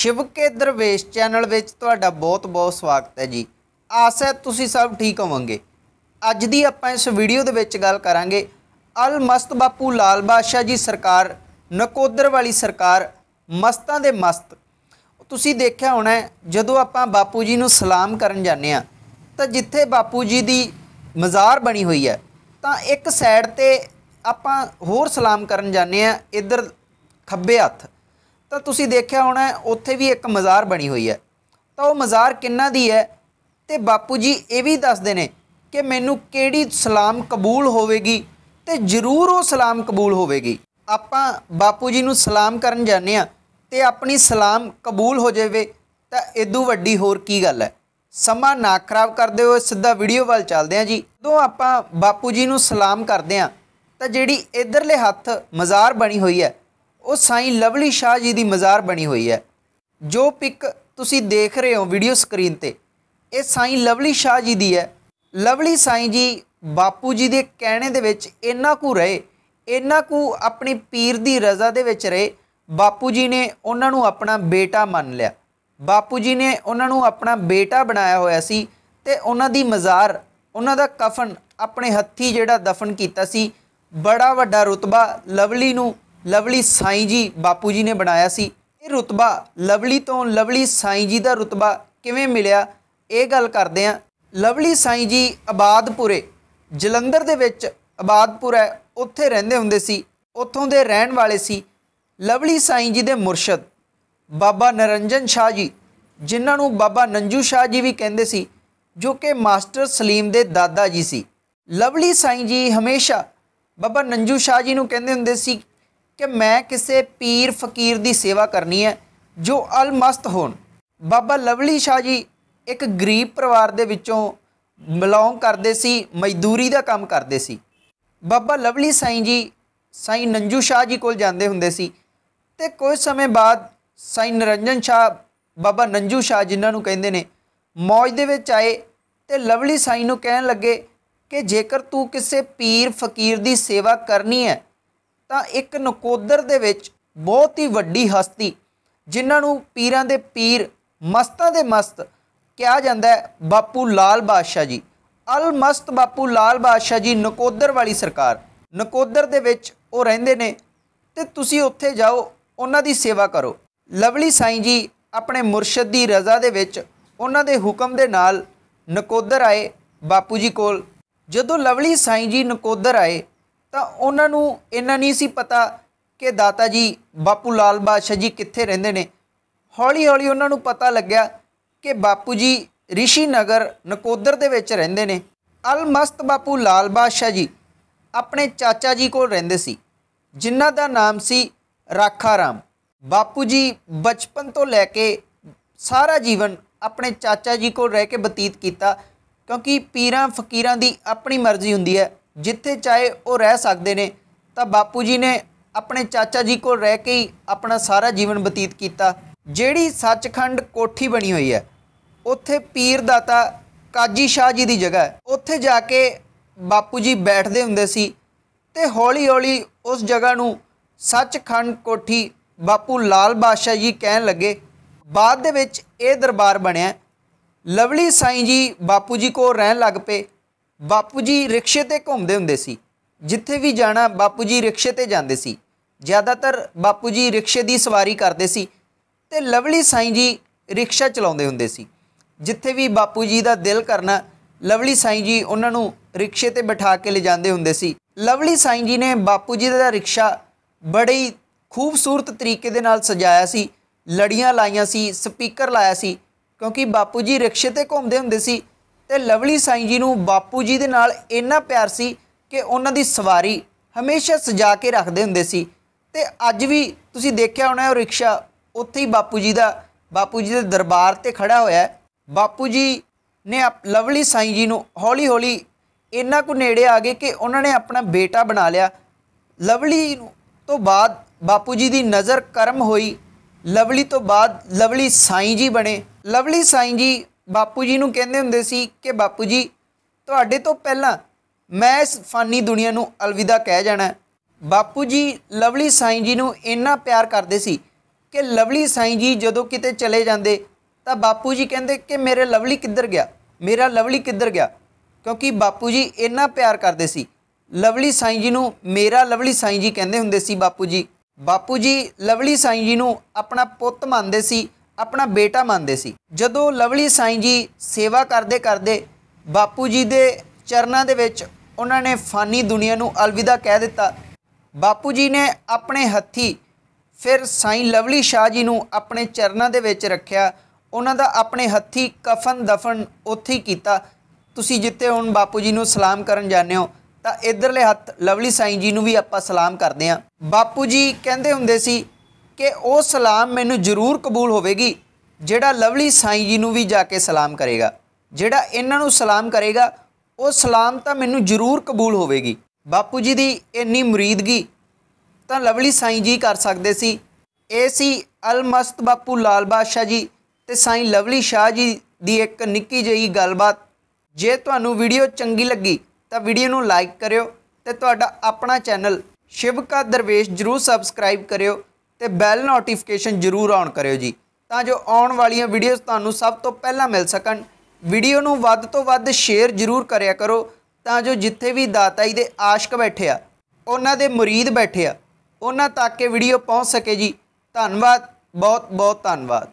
ਸ਼ਿਵਕੇ ਦਰਵੇਸ਼ channel ਵਿੱਚ ਤੁਹਾਡਾ ਬਹੁਤ-ਬਹੁਤ ਸਵਾਗਤ ਹੈ ਜੀ ਆਸ ਹੈ ਤੁਸੀਂ ਸਭ ਠੀਕ ਹੋਵੋਗੇ ਅੱਜ ਦੀ ਆਪਾਂ ਇਸ ਵੀਡੀਓ ਦੇ ਵਿੱਚ ਗੱਲ ਕਰਾਂਗੇ ਅਲ ਮਸਤ ਬਾਪੂ ਲਾਲ ਬਾਦਸ਼ਾਹ ਜੀ ਸਰਕਾਰ ਨਕੋਦਰ ਵਾਲੀ ਸਰਕਾਰ ਮਸਤਾਂ ਦੇ ਮਸਤ ਤੁਸੀਂ ਦੇਖਿਆ ਹੋਣਾ ਜਦੋਂ ਆਪਾਂ ਬਾਪੂ ਜੀ ਨੂੰ ਸਲਾਮ ਕਰਨ ਜਾਂਦੇ ਆ ਤਾਂ ਜਿੱਥੇ ਬਾਪੂ ਜੀ ਦੀ ਮਜ਼ਾਰ ਬਣੀ ਹੋਈ ਹੈ ਤਾਂ ਇੱਕ ਸਾਈਡ ਤੇ ਆਪਾਂ ਹੋਰ ਸਲਾਮ ਕਰਨ ਜਾਂਦੇ ਆ ਇੱਧਰ ਖੱਬੇ ਹੱਥ ਤਾਂ ਤੁਸੀਂ ਦੇਖਿਆ ਹੋਣਾ ਉੱਥੇ ਵੀ ਇੱਕ ਮਜ਼ਾਰ ਬਣੀ ਹੋਈ ਹੈ ਤਾਂ ਉਹ ਮਜ਼ਾਰ ਕਿੰਨਾ ਦੀ ਹੈ ਤੇ ਬਾਪੂ ਜੀ ਇਹ ਵੀ ਦੱਸਦੇ ਨੇ ਕਿ ਮੈਨੂੰ ਕਿਹੜੀ ਸਲਾਮ ਕਬੂਲ ਹੋਵੇਗੀ ਤੇ ਜ਼ਰੂਰ ਉਹ ਸਲਾਮ ਕਬੂਲ ਹੋਵੇਗੀ ਆਪਾਂ ਬਾਪੂ ਜੀ ਨੂੰ ਸਲਾਮ ਕਰਨ ਜਾਂਦੇ ਆ ਤੇ ਆਪਣੀ ਸਲਾਮ ਕਬੂਲ ਹੋ ਜਾਵੇ ਤਾਂ ਇਦੋਂ ਵੱਡੀ ਹੋਰ ਕੀ ਗੱਲ ਹੈ ਸਮਾਂ ਨਾ ਖਰਾਬ ਕਰਦੇ ਹੋ ਸਿੱਧਾ ਵੀਡੀਓ ਵੱਲ ਚੱਲਦੇ ਆ ਜੀ ਜਦੋਂ ਆਪਾਂ ਬਾਪੂ ਜੀ ਨੂੰ ਸਲਾਮ ਕਰਦੇ ਆ ਤਾਂ ਜਿਹੜੀ ਇਧਰਲੇ ਹੱਥ ਮਜ਼ਾਰ ਬਣੀ ਹੋਈ ਹੈ ਉਹ ਸਾਈਂ ਲਵਲੀ ਸ਼ਾਹ ਜੀ ਦੀ ਮਜ਼ਾਰ ਬਣੀ ਹੋਈ ਹੈ ਜੋ ਪਿਕ ਤੁਸੀਂ ਦੇਖ ਰਹੇ ਹੋ ਵੀਡੀਓ ਸਕਰੀਨ ਤੇ ਇਹ ਸਾਈਂ ਲਵਲੀ ਸ਼ਾਹ ਜੀ ਦੀ ਹੈ ਲਵਲੀ ਸਾਈਂ ਜੀ ਬਾਪੂ ਜੀ ਦੇ ਕਹਿਣੇ ਦੇ ਵਿੱਚ ਇੰਨਾ ਕੁ ਰਹੇ ਇੰਨਾ ਕੁ ਆਪਣੀ ਪੀਰ ਦੀ ਰਜ਼ਾ ਦੇ ਵਿੱਚ ਰਹੇ ਬਾਪੂ ਜੀ ਨੇ ਉਹਨਾਂ ਨੂੰ ਆਪਣਾ ਬੇਟਾ ਮੰਨ ਲਿਆ ਬਾਪੂ ਜੀ ਨੇ ਉਹਨਾਂ ਨੂੰ ਆਪਣਾ ਬੇਟਾ ਬਣਾਇਆ ਹੋਇਆ ਸੀ ਤੇ ਉਹਨਾਂ ਦੀ ਮਜ਼ਾਰ ਉਹਨਾਂ ਦਾ ਕਫਨ ਆਪਣੇ ਹੱਥੀ ਜਿਹੜਾ ਦਫਨ ਕੀਤਾ ਸੀ ਬੜਾ ਵੱਡਾ ਰਤਬਾ ਲਵਲੀ ਨੂੰ ਲਵਲੀ ਸਾਈਂ ਜੀ ਬਾਪੂ ਜੀ ਨੇ ਬਣਾਇਆ ਸੀ ਇਹ ਰਤਬਾ ਲਵਲੀ ਤੋਂ ਲਵਲੀ ਸਾਈਂ ਜੀ ਦਾ ਰਤਬਾ ਕਿਵੇਂ ਮਿਲਿਆ ਇਹ ਗੱਲ ਕਰਦੇ ਆ ਲਵਲੀ ਸਾਈਂ ਜੀ ਆਬਾਦਪੁਰੇ ਜਲੰਧਰ ਦੇ ਵਿੱਚ ਆਬਾਦਪੁਰ ਹੈ ਉੱਥੇ ਰਹਿੰਦੇ ਹੁੰਦੇ ਸੀ ਉੱਥੋਂ ਦੇ ਰਹਿਣ ਵਾਲੇ ਸੀ ਲਵਲੀ ਸਾਈਂ ਜੀ ਦੇ ਮੁਰਸ਼ਦ ਬਾਬਾ ਨਰਨਜਨ ਸ਼ਾਹ ਜੀ ਜਿਨ੍ਹਾਂ ਨੂੰ ਬਾਬਾ ਨੰਜੂ ਸ਼ਾਹ ਜੀ ਵੀ ਕਹਿੰਦੇ ਸੀ ਜੋ ਕਿ ਮਾਸਟਰ ਸਲੀਮ ਦੇ ਦਾਦਾ ਜੀ ਸੀ ਲਵਲੀ ਸਾਈਂ ਜੀ ਹਮੇਸ਼ਾ ਬਾਬਾ ਨੰਜੂ ਸ਼ਾਹ ਜੀ ਨੂੰ ਕਹਿੰਦੇ ਹੁੰਦੇ ਸੀ ਕਿ ਮੈਂ ਕਿਸੇ ਪੀਰ ਫਕੀਰ ਦੀ ਸੇਵਾ ਕਰਨੀ ਹੈ ਜੋ ਅਲਮਸਤ ਹੋਣ ਬਾਬਾ ਲਵਲੀ ਸ਼ਾਹ ਜੀ ਇੱਕ ਗਰੀਬ ਪਰਿਵਾਰ ਦੇ ਵਿੱਚੋਂ ਬਿਲੋਂਗ ਕਰਦੇ ਸੀ ਮਜ਼ਦੂਰੀ ਦਾ ਕੰਮ ਕਰਦੇ ਸੀ ਬਾਬਾ ਲਵਲੀ ਸਾਈਂ ਜੀ ਸਾਈਂ ਨੰਜੂ ਸ਼ਾਹ ਜੀ ਕੋਲ ਜਾਂਦੇ ਹੁੰਦੇ ਸੀ ਤੇ ਕੁਝ ਸਮੇਂ ਬਾਅਦ ਸਾਈਂ ਨਰੰਜਨ ਸ਼ਾਹ ਬਾਬਾ ਨੰਜੂ ਸ਼ਾਹ ਜਿਨ੍ਹਾਂ ਨੂੰ ਕਹਿੰਦੇ ਨੇ ਮੌਜ ਦੇ ਵਿੱਚ ਆਏ ਤੇ ਲਵਲੀ ਸਾਈਂ ਨੂੰ ਕਹਿਣ ਲੱਗੇ ਕਿ ਜੇਕਰ ਤੂੰ ਕਿਸੇ ਪੀਰ ਫਕੀਰ ਦੀ ਸੇਵਾ ਕਰਨੀ ਹੈ ਤਾਂ ਇੱਕ ਨਕੋਦਰ ਦੇ ਵਿੱਚ ਬਹੁਤ ਹੀ ਵੱਡੀ ਹਸਤੀ ਜਿਨ੍ਹਾਂ ਨੂੰ ਪੀਰਾਂ ਦੇ ਪੀਰ ਮਸਤਾਂ ਦੇ ਮਸਤ ਕਿਹਾ ਜਾਂਦਾ ਹੈ ਬਾਪੂ ਲਾਲ ਬਾਦਸ਼ਾਹ ਜੀ ਅਲ ਮਸਤ ਬਾਪੂ ਲਾਲ ਬਾਦਸ਼ਾਹ ਜੀ ਨਕੋਦਰ ਵਾਲੀ ਸਰਕਾਰ ਨਕੋਦਰ ਦੇ ਵਿੱਚ ਉਹ ਰਹਿੰਦੇ ਨੇ ਤੇ ਤੁਸੀਂ ਉੱਥੇ ਜਾਓ ਉਹਨਾਂ ਦੀ ਸੇਵਾ ਕਰੋ ਲਵਲੀ ਸਾਈਂ ਜੀ ਆਪਣੇ ਮੁਰਸ਼ਿਦ ਦੀ ਰਜ਼ਾ ਦੇ ਵਿੱਚ ਉਹਨਾਂ ਦੇ ਹੁਕਮ ਦੇ ਨਾਲ ਨਕੋਦਰ ਆਏ ਬਾਪੂ ਜੀ ਕੋਲ ਜਦੋਂ ਲਵਲੀ ਸਾਈਂ ਜੀ ਨਕੋਦਰ ਆਏ ਤਾਂ ਉਹਨਾਂ ਨੂੰ ਇੰਨਾ ਨਹੀਂ ਸੀ ਪਤਾ ਕਿ ਦਾਤਾ ਜੀ ਬਾਪੂ ਲਾਲ ਬਾਦਸ਼ਾਹ ਜੀ ਕਿੱਥੇ ਰਹਿੰਦੇ ਨੇ ਹੌਲੀ ਹੌਲੀ ਉਹਨਾਂ ਨੂੰ ਪਤਾ ਲੱਗਿਆ ਕਿ ਬਾਪੂ ਜੀ ਰਿਸ਼ੀ ਨਗਰ ਨਕੋਦਰ ਦੇ ਵਿੱਚ ਰਹਿੰਦੇ ਨੇ ਅਲਮਸਤ ਬਾਪੂ ਲਾਲ ਬਾਦਸ਼ਾਹ ਜੀ ਆਪਣੇ ਚਾਚਾ ਜੀ ਕੋਲ ਰਹਿੰਦੇ ਸੀ ਜਿਨ੍ਹਾਂ ਦਾ ਨਾਮ ਸੀ ਰਾਖਾ ਰਾਮ ਬਾਪੂ ਜੀ ਬਚਪਨ ਤੋਂ ਲੈ ਕੇ ਸਾਰਾ ਜੀਵਨ ਆਪਣੇ ਚਾਚਾ ਜੀ ਕੋਲ ਰਹਿ ਕੇ ਬਤੀਤ ਕੀਤਾ ਕਿਉਂਕਿ ਪੀਰਾਂ ਫਕੀਰਾਂ ਦੀ ਆਪਣੀ ਮਰਜ਼ੀ ਹੁੰਦੀ ਹੈ ਜਿੱਥੇ ਚਾਹੇ ਉਹ ਰਹਿ ਸਕਦੇ ਨੇ ਤਾਂ ਬਾਪੂ ਜੀ ਨੇ ਆਪਣੇ ਚਾਚਾ ਜੀ ਕੋਲ ਰਹਿ ਕੇ ਹੀ ਆਪਣਾ ਸਾਰਾ ਜੀਵਨ ਬਤੀਤ ਕੀਤਾ ਜਿਹੜੀ ਸੱਚਖੰਡ ਕੋਠੀ ਬਣੀ ਹੋਈ ਹੈ ਉੱਥੇ ਪੀਰ ਦਾਤਾ ਕਾਜੀ ਸ਼ਾਹ ਜੀ ਦੀ ਜਗ੍ਹਾ ਹੈ ਉੱਥੇ ਜਾ ਕੇ ਬਾਪੂ ਜੀ ਬੈਠਦੇ ਹੁੰਦੇ ਸੀ ਤੇ ਹੌਲੀ-ਹੌਲੀ ਉਸ ਜਗ੍ਹਾ ਨੂੰ ਸੱਚਖੰਡ ਕੋਠੀ ਬਾਪੂ ਲਾਲ ਬਾਸ਼ਾ ਜੀ ਕਹਿਣ ਲੱਗੇ ਬਾਅਦ ਦੇ ਵਿੱਚ ਇਹ ਦਰਬਾਰ ਬਣਿਆ ਲਵਲੀ ਸਾਈਂ ਜੀ ਬਾਪੂ ਜੀ ਕੋਲ ਰਹਿਣ ਲੱਗ ਪਏ ਬਾਪੂ ਜੀ ਰਿਕਸ਼ੇ ਤੇ ਘੁੰਮਦੇ ਹੁੰਦੇ ਸੀ ਜਿੱਥੇ ਵੀ ਜਾਣਾ ਬਾਪੂ ਜੀ ਰਿਕਸ਼ੇ ਤੇ ਜਾਂਦੇ ਸੀ ਜ਼ਿਆਦਾਤਰ ਬਾਪੂ ਜੀ ਰਿਕਸ਼ੇ ਦੀ ਸਵਾਰੀ ਕਰਦੇ ਸੀ ਤੇ ਲਵਲੀ ਸਾਈਂ ਜੀ ਰਿਕਸ਼ਾ ਚਲਾਉਂਦੇ ਹੁੰਦੇ ਸੀ ਜਿੱਥੇ ਵੀ ਬਾਪੂ ਜੀ ਦਾ ਦਿਲ ਕਰਨਾ ਲਵਲੀ ਸਾਈਂ ਜੀ ਉਹਨਾਂ ਨੂੰ ਰਿਕਸ਼ੇ ਤੇ ਬਿਠਾ ਕੇ ਲੈ ਜਾਂਦੇ ਹੁੰਦੇ ਸੀ ਲਵਲੀ ਸਾਈਂ ਜੀ ਨੇ ਬਾਪੂ ਜੀ ਦਾ ਰਿਕਸ਼ਾ ਬੜੇ ਹੀ ਖੂਬਸੂਰਤ ਤਰੀਕੇ ਦੇ ਨਾਲ ਸਜਾਇਆ ਸੀ ਲੜੀਆਂ ਲਾਈਆਂ ਸੀ ਸਪੀਕਰ ਲਾਇਆ ਸੀ ਕਿਉਂਕਿ ਬਾਪੂ ਜੀ ਰਿਕਸ਼ੇ ਤੇ ਘੁੰਮਦੇ ਹੁੰਦੇ ਸੀ ਤੇ ਲਵਲੀ ਸਾਈਂ ਜੀ ਨੂੰ ਬਾਪੂ ਜੀ ਦੇ ਨਾਲ ਇੰਨਾ ਪਿਆਰ ਸੀ ਕਿ ਉਹਨਾਂ ਦੀ ਸਵਾਰੀ ਹਮੇਸ਼ਾ ਸਜਾ ਕੇ ਰੱਖਦੇ ਹੁੰਦੇ ਸੀ ਤੇ ਅੱਜ ਵੀ ਤੁਸੀਂ ਦੇਖਿਆ ਹੋਣਾ ਉਹ ਰਿਕਸ਼ਾ ਉੱਥੇ ਹੀ ਬਾਪੂ ਜੀ ਦਾ ਬਾਪੂ ਜੀ ਦੇ ਦਰਬਾਰ ਤੇ ਖੜਾ ਹੋਇਆ ਹੈ ਬਾਪੂ ਜੀ ਨੇ ਲਵਲੀ ਸਾਈਂ ਜੀ ਨੂੰ ਹੌਲੀ-ਹੌਲੀ ਇੰਨਾ ਕੁ ਨੇੜੇ ਆ ਗਏ ਕਿ ਉਹਨਾਂ ਨੇ ਆਪਣਾ ਬੇਟਾ ਬਣਾ ਲਿਆ ਲਵਲੀ ਤੋਂ ਬਾਅਦ ਬਾਪੂ ਜੀ ਦੀ ਨਜ਼ਰ ਕਰਮ ਹੋਈ ਲਵਲੀ ਤੋਂ ਬਾਅਦ ਲਵਲੀ ਸਾਈਂ ਜੀ ਬਣੇ ਲਵਲੀ ਸਾਈਂ ਜੀ ਬਾਪੂ ਜੀ ਨੂੰ ਕਹਿੰਦੇ ਹੁੰਦੇ ਸੀ ਕਿ ਬਾਪੂ ਜੀ ਤੁਹਾਡੇ ਤੋਂ ਪਹਿਲਾਂ ਮੈਂ ਇਸ ਫਾਨੀ ਦੁਨੀਆ ਨੂੰ ਅਲਵਿਦਾ ਕਹਿ ਜਾਣਾ ਬਾਪੂ ਜੀ ਲਵਲੀ ਸਾਈਂ ਜੀ ਨੂੰ ਇੰਨਾ ਪਿਆਰ ਕਰਦੇ ਸੀ ਕਿ ਲਵਲੀ ਸਾਈਂ ਜੀ ਜਦੋਂ ਕਿਤੇ ਚਲੇ ਜਾਂਦੇ ਤਾਂ ਬਾਪੂ ਜੀ ਕਹਿੰਦੇ ਕਿ ਮੇਰੇ ਲਵਲੀ ਕਿੱਧਰ ਗਿਆ ਮੇਰਾ ਲਵਲੀ ਕਿੱਧਰ ਗਿਆ ਕਿਉਂਕਿ ਬਾਪੂ ਜੀ ਇੰਨਾ ਪਿਆਰ ਕਰਦੇ ਸੀ ਲਵਲੀ ਸਾਈਂ ਜੀ ਨੂੰ ਮੇਰਾ ਲਵਲੀ ਸਾਈਂ ਜੀ ਕਹਿੰਦੇ ਹੁੰਦੇ ਸੀ ਬਾਪੂ ਜੀ ਬਾਪੂ ਜੀ ਲਵਲੀ ਸਾਈਂ ਜੀ ਨੂੰ ਆਪਣਾ ਪੁੱਤ ਮੰਨਦੇ ਸੀ ਆਪਣਾ ਬੇਟਾ ਮੰਨਦੇ ਸੀ ਜਦੋਂ ਲਵਲੀ ਸਾਈਂ ਜੀ ਸੇਵਾ ਕਰਦੇ ਕਰਦੇ ਬਾਪੂ ਜੀ ਦੇ ਚਰਨਾਂ ਦੇ ਵਿੱਚ ਉਹਨਾਂ ਨੇ ਫਾਨੀ ਦੁਨੀਆ ਨੂੰ ਅਲਵਿਦਾ ਕਹਿ ਦਿੱਤਾ ਬਾਪੂ ਜੀ ਨੇ ਆਪਣੇ ਹੱਥੀ ਫਿਰ ਸਾਈਂ ਲਵਲੀ ਸ਼ਾਹ ਜੀ ਨੂੰ ਆਪਣੇ ਚਰਨਾਂ ਦੇ ਵਿੱਚ ਰੱਖਿਆ ਉਹਨਾਂ ਦਾ ਆਪਣੇ ਹੱਥੀ ਕਫਨ ਦਫਨ ਉੱਥੇ ਹੀ ਕੀਤਾ ਤੁਸੀਂ ਜਿੱਥੇ ਹੁਣ ਬਾਪੂ ਜੀ ਨੂੰ ਸਲਾਮ ਕਰਨ ਜਾਂਦੇ ਹੋ ਤਾਂ ਇਧਰਲੇ ਹੱਥ ਲਵਲੀ ਸਾਈਂ ਜੀ ਨੂੰ ਵੀ ਆਪਾਂ ਸਲਾਮ ਕਰਦੇ ਆਂ ਬਾਪੂ ਜੀ ਕਹਿੰਦੇ ਹੁੰਦੇ ਸੀ ਕਿ ਉਹ ਸਲਾਮ ਮੈਨੂੰ ਜ਼ਰੂਰ ਕਬੂਲ ਹੋਵੇਗੀ ਜਿਹੜਾ ਲਵਲੀ ਸਾਈਂ ਜੀ ਨੂੰ ਵੀ ਜਾ ਕੇ ਸਲਾਮ ਕਰੇਗਾ ਜਿਹੜਾ ਇਹਨਾਂ ਨੂੰ ਸਲਾਮ ਕਰੇਗਾ ਉਹ ਸਲਾਮ ਤਾਂ ਮੈਨੂੰ ਜ਼ਰੂਰ ਕਬੂਲ ਹੋਵੇਗੀ ਬਾਪੂ ਜੀ ਦੀ ਇੰਨੀ ਮਰੀਦਗੀ ਤਾਂ ਲਵਲੀ ਸਾਈਂ ਜੀ ਕਰ ਸਕਦੇ ਸੀ ਇਹ ਸੀ ਅਲਮਸਤ ਬਾਪੂ ਲਾਲ ਬਾਦਸ਼ਾਹ ਜੀ ਤੇ ਸਾਈਂ ਲਵਲੀ ਸ਼ਾਹ ਜੀ ਦੀ ਇੱਕ ਨਿੱਕੀ ਜਿਹੀ ਗੱਲਬਾਤ ਜੇ ਤੁਹਾਨੂੰ ਵੀਡੀਓ ਚੰਗੀ ਲੱਗੀ ਤਾਂ ਵੀਡੀਓ ਨੂੰ ਲਾਈਕ ਕਰਿਓ ਤੇ ਤੁਹਾਡਾ ਆਪਣਾ ਚੈਨਲ ਸ਼ਿਵਕਾ ਦਰਵੇਸ਼ ਜਰੂਰ ਸਬਸਕ੍ਰਾਈਬ ਕਰਿਓ ਤੇ ਬੈਲ ਨੋਟੀਫਿਕੇਸ਼ਨ ਜ਼ਰੂਰ ਔਨ ਕਰਿਓ ਜੀ ਤਾਂ ਜੋ ਆਉਣ ਵਾਲੀਆਂ ਵੀਡੀਓਜ਼ ਤੁਹਾਨੂੰ ਸਭ ਤੋਂ ਪਹਿਲਾਂ ਮਿਲ ਸਕਣ ਵੀਡੀਓ ਨੂੰ ਵੱਧ ਤੋਂ ਵੱਧ ਸ਼ੇਅਰ ਜ਼ਰੂਰ ਕਰਿਆ ਕਰੋ ਤਾਂ ਜੋ ਜਿੱਥੇ ਵੀ ਦਾਤਾਈ ਦੇ ਆਸ਼ਕ ਬੈਠੇ ਆ ਉਹਨਾਂ ਦੇ ਮੁਰੀਦ ਬੈਠੇ ਆ ਉਹਨਾਂ ਤੱਕ ਇਹ ਵੀਡੀਓ ਪਹੁੰਚ ਸਕੇ ਜੀ ਧੰਨਵਾਦ ਬਹੁਤ ਬਹੁਤ ਧੰਨਵਾਦ